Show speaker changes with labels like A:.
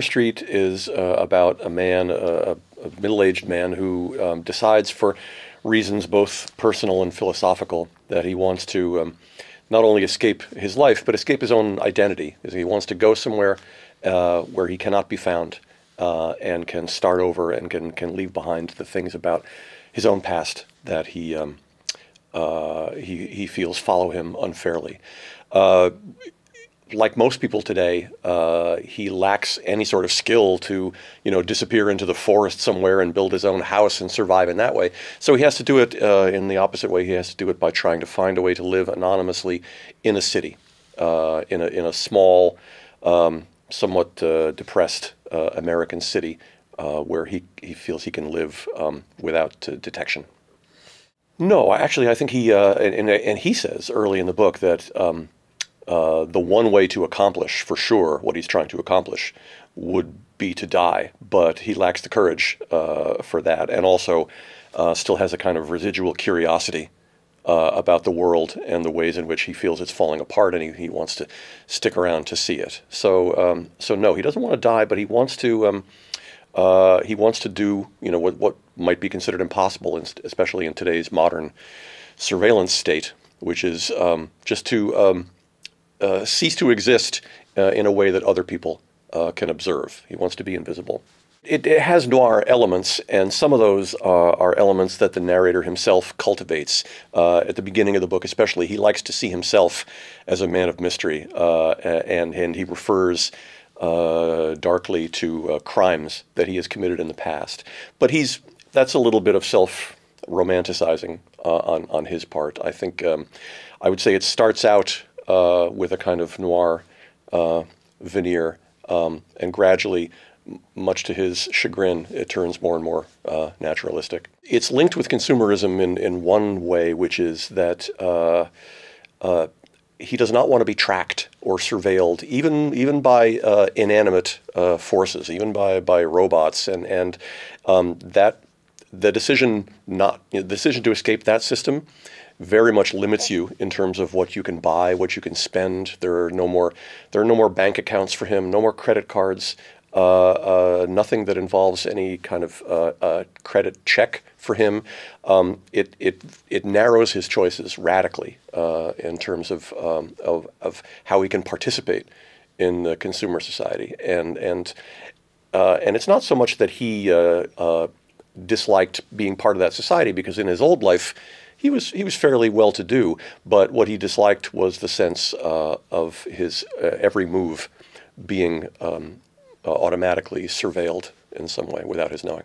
A: Sugar Street is uh, about a man, a, a middle aged man, who um, decides for reasons both personal and philosophical that he wants to um, not only escape his life, but escape his own identity. He wants to go somewhere uh, where he cannot be found uh, and can start over and can, can leave behind the things about his own past that he, um, uh, he, he feels follow him unfairly. Uh, like most people today, uh, he lacks any sort of skill to, you know, disappear into the forest somewhere and build his own house and survive in that way. So he has to do it uh, in the opposite way. He has to do it by trying to find a way to live anonymously in a city, uh, in a in a small, um, somewhat uh, depressed uh, American city, uh, where he he feels he can live um, without detection. No, actually, I think he and, and, he says early in the book that. Um, uh, the one way to accomplish, for sure, what he's trying to accomplish would be to die, but he lacks the courage uh, for that, and also uh, still has a kind of residual curiosity uh, about the world and the ways in which he feels it's falling apart, and he, he wants to stick around to see it. So, um, so no, he doesn't want to die, but he wants to. Um, uh, he wants to do, you know, what, what might be considered impossible, in, especially in today's modern surveillance state, which is um, just to um, uh, cease to exist uh, in a way that other people uh, can observe. He wants to be invisible. It, it has noir elements, and some of those uh, are elements that the narrator himself cultivates. Uh, at the beginning of the book, especially, he likes to see himself as a man of mystery, uh, and, and he refers darkly to crimes that he has committed in the past. But he's that's a little bit of self romanticizing on on his part. I think um, I would say it starts out uh, with a kind of noir uh, veneer, um, and gradually, much to his chagrin, it turns more and more uh, naturalistic. It's linked with consumerism in, in one way, which is that uh, uh, he does not want to be tracked or surveilled, even even by uh, inanimate uh, forces, even by by robots, and and um, that the decision not you know, the decision to escape that system very much limits you in terms of what you can buy, what you can spend. There are no more there are no more bank accounts for him, no more credit cards, uh, uh, nothing that involves any kind of uh, uh credit check for him. Um, it, it, it narrows his choices radically uh, in terms of, um, of, of how he can participate in the consumer society. And, and, uh, and it's not so much that he disliked being part of that society because in his old life, he was he was fairly well to do, but what he disliked was the sense uh, of his uh, every move being um, uh, automatically surveilled in some way without his knowing.